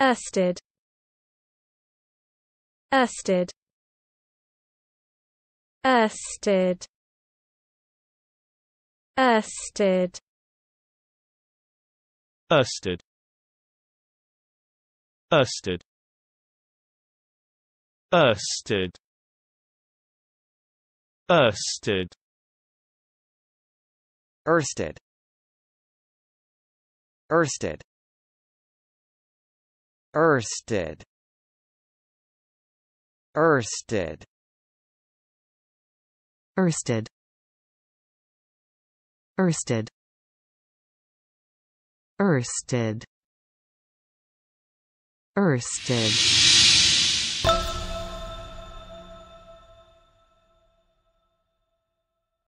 Ersted Ersted Ersted Ersted Ersted Ersted Ersted Ersted Ersted Ersted Ersted Ersted Ersted Ersted Ersted Ersted